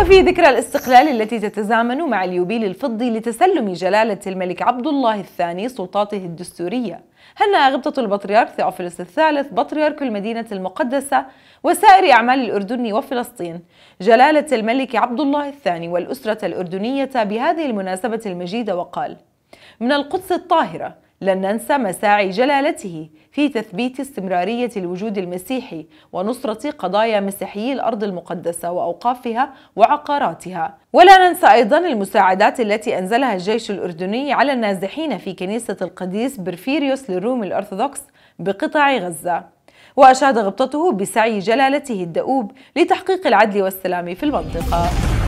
وفي ذكرى الاستقلال التي تتزامن مع اليوبيل الفضي لتسلم جلالة الملك عبد الله الثاني سلطاته الدستورية هنأ غبطة البطريرك ثيوفيلوس الثالث بطريرك المدينة المقدسة وسائر أعمال الأردن وفلسطين جلالة الملك عبد الله الثاني والأسرة الأردنية بهذه المناسبة المجيدة وقال من القدس الطاهرة لن ننسى مساعي جلالته في تثبيت استمرارية الوجود المسيحي ونصرة قضايا مسيحيي الأرض المقدسة وأوقافها وعقاراتها ولا ننسى أيضا المساعدات التي أنزلها الجيش الأردني على النازحين في كنيسة القديس برفيريوس للروم الأرثوذكس بقطاع غزة وأشاد غبطته بسعي جلالته الدؤوب لتحقيق العدل والسلام في المنطقة